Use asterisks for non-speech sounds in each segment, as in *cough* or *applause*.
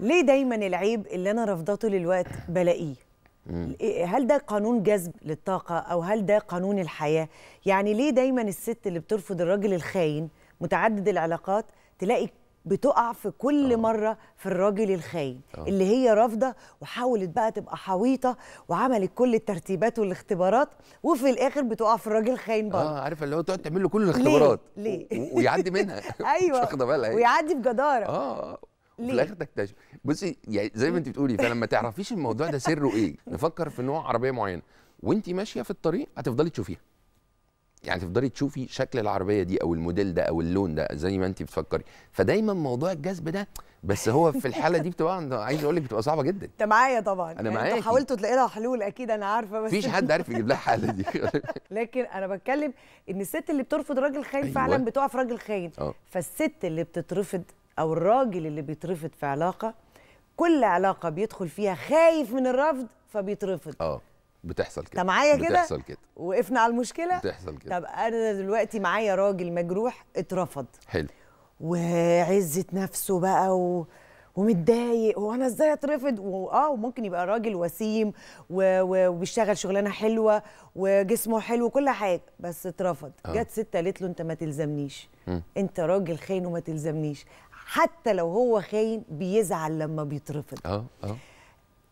ليه دايما العيب اللي انا رافضته للوقت بلاقيه إيه، هل ده قانون جذب للطاقه او هل ده قانون الحياه يعني ليه دايما الست اللي بترفض الراجل الخاين متعدد العلاقات تلاقي بتقع في كل أوه. مرة في الراجل الخاين أوه. اللي هي رافضة وحاولت بقى تبقى حويطة وعملت كل الترتيبات والاختبارات وفي الآخر بتقع في الراجل الخاين برضه اه عارفة اللي هو تقعد تعمل له كل الاختبارات ليه؟ ليه؟ ويعدي منها *laughs* *laughs* ايوه مش واخدة بالها ويعدي بجدارة اه, آه. في الاخر تكتشف بصي يعني زي ما انت بتقولي فلما تعرفيش الموضوع ده سره ايه نفكر في نوع عربيه معين وانت ماشيه في الطريق هتفضلي تشوفيها يعني تفضلي تشوفي شكل العربيه دي او الموديل ده او اللون ده زي ما انت بتفكري فدايما موضوع الجذب ده بس هو في الحاله دي بتبقى عايز اقول لك بتبقى صعبه جدا انت معايا طبعا انا معايا يعني انتوا حاولتوا تلاقي لها حلول اكيد انا عارفه بس مفيش حد عارف يجيب لها حل دي *laughs* لكن انا بتكلم ان الست اللي بترفض راجل خاين أيوة. فعلا بتقع في راجل خاين أه. فالست اللي بتترفض او الراجل اللي بيترفض في علاقه كل علاقه بيدخل فيها خايف من الرفض فبيترفض اه بتحصل كده معايا كده بتحصل كده وقفنا على المشكله بتحصل كده طب انا دلوقتي معايا راجل مجروح اترفض حلو وعزه نفسه بقى و... ومتضايق هو انا ازاي اترفض واه وممكن يبقى راجل وسيم و... و... وبيشتغل شغلانه حلوه وجسمه حلو وكل حاجه بس اترفض آه. جت ست قالت له انت ما تلزمنيش م. انت راجل خاين وما تلزمنيش حتى لو هو خاين بيزعل لما بيترفض اه اه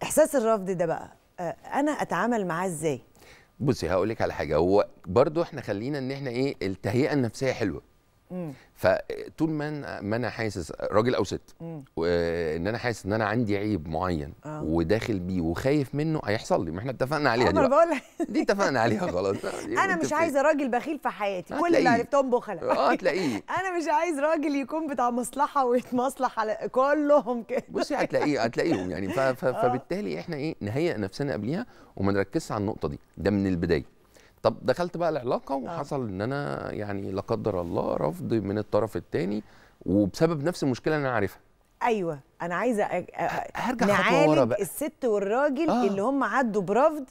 احساس الرفض ده بقى آه، انا اتعامل معاه ازاي بصي هقول لك على حاجه هو برضو احنا خلينا ان احنا ايه التهيئه النفسيه حلوه فطول ما ما انا حاسس راجل او ست ان انا حاسس ان انا عندي عيب معين آه. وداخل بيه وخايف منه هيحصل لي ما احنا اتفقنا عليها دي بقول *laughs* دي اتفقنا عليها خلاص انا مش عايزه راجل بخيل في حياتي كل اللي عرفتهم بخلاء اه تلاقيه *laughs* انا مش عايز راجل يكون بتاع مصلحه ويتمصلح على كلهم كده بصي هتلاقيه *laughs* هتلاقيهم يعني آه. فبالتالي احنا ايه نهيئ نفسنا قبليها وما نركزش على النقطه دي ده من البدايه طب دخلت بقى العلاقه آه. وحصل ان انا يعني لا قدر الله رفض من الطرف الثاني وبسبب نفس المشكله اللي انا عارفها ايوه انا عايزه هرجع نعالج ورا بقى. الست والراجل آه. اللي هم عدوا برفض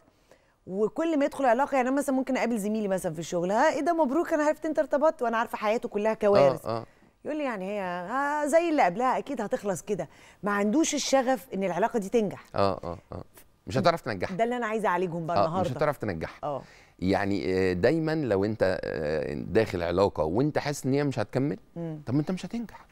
وكل ما يدخل علاقه يعني انا مثلا ممكن اقابل زميلي مثلا في الشغل ها ايه ده مبروك انا عرفت انت ارتبطت وانا عارفه حياته كلها كوارث آه آه. يقول لي يعني هي آه زي اللي قبلها اكيد هتخلص كده ما عندوش الشغف ان العلاقه دي تنجح اه اه اه مش هتعرف تنجحها ده اللي انا عايزه اعالجهم بقى النهارده آه مش هتعرف تنجحها اه يعني آه، دايما لو انت آه، داخل علاقه وانت حاسس ان هي مش هتكمل طب ما انت مش هتنجح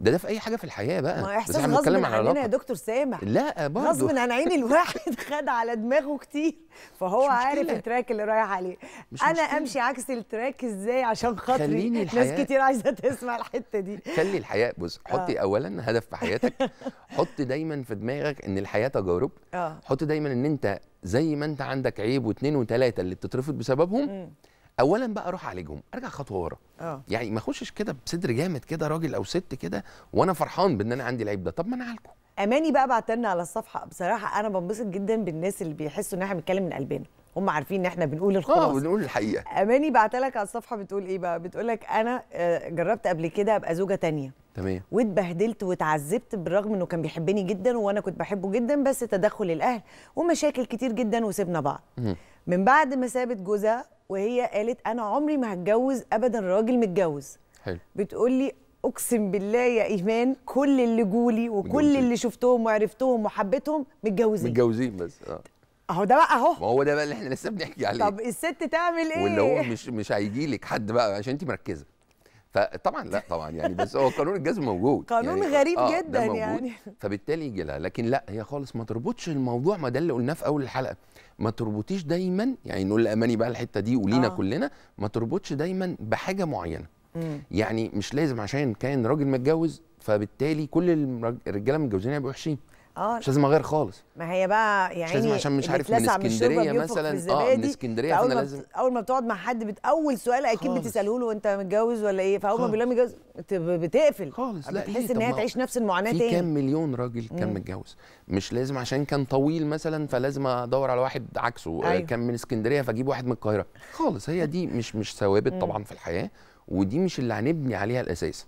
ده ده في اي حاجه في الحياه بقى ما احساس غصب عننا يا دكتور سامح لا برضه غصب عن عين الواحد *laughs* خد على دماغه كتير فهو عارف التراك اللي رايح عليه مش انا مشكلة. امشي عكس التراك ازاي عشان خاطري ناس كتير عايزه تسمع الحته دي خلي الحياه بص *laughs* حطي آه. اولا هدف في حياتك *laughs* حطي دايما في دماغك ان الحياه تجارب آه. حطي دايما ان انت زي ما انت عندك عيب واثنين وثلاثه اللي بتترفض بسببهم م. اولا بقى اروح اعالجهم ارجع خطوه ورا آه. يعني ما اخشش كده بصدر جامد كده راجل او ست كده وانا فرحان بان انا عندي العيب ده طب ما انا اعالجه اماني بقى بعت لنا على الصفحه بصراحه انا بنبسط جدا بالناس اللي بيحسوا ان احنا بنتكلم من قلبنا هم عارفين ان احنا بنقول الخلاصه اه بنقول الحقيقه اماني بعت لك على الصفحه بتقول ايه بقى بتقول لك انا آه، جربت قبل كده ابقى زوجه تانية تمام واتبهدلت واتعذبت بالرغم انه كان بيحبني جدا وانا كنت بحبه جدا بس تدخل الاهل ومشاكل كتير جدا وسيبنا بعض من بعد ما سابت جوزها وهي قالت انا عمري ما هتجوز ابدا راجل متجوز حلو بتقول لي اقسم بالله يا ايمان كل اللي جولي وكل متجوزين. اللي شفتهم وعرفتهم وحبيتهم متجوزين متجوزين بس اه اهو ده بقى اهو ما هو ده بقى اللي احنا لسه بنحكي عليه طب الست تعمل ايه؟ واللي هو مش مش هيجي لك حد بقى عشان انت مركزه فطبعا لا طبعا يعني بس هو قانون الجذب موجود *laughs* قانون يعني غريب آه جدا موجود يعني فبالتالي يجي لها لكن لا هي خالص ما تربطش الموضوع ما ده اللي قلناه في اول الحلقه ما تربطيش دايما يعني نقول لاماني بقى الحته دي ولينا آه. كلنا ما تربطش دايما بحاجه معينه مم. يعني مش لازم عشان كان راجل متجوز فبالتالي كل الرجاله المتجوزين هيبقوا وحشين اه مش لازم اغير خالص ما هي بقى يعني مش لازم عشان مش عارف من اسكندريه مثلا اه من اسكندريه فانا لازم اول ما بتقعد مع حد بت... اول سؤال اكيد بتساله له انت متجوز ولا ايه فاول ما بيقول متجوز بتقفل خالص لا بتحس ان هي تعيش نفس المعاناه تاني في كام مليون راجل كان متجوز مش لازم عشان كان طويل مثلا فلازم ادور على واحد عكسه آه، أيوه. كان من اسكندريه فاجيب واحد من القاهره خالص هي دي مش مش ثوابت طبعا في الحياه ودي مش اللي هنبني عليها الاساس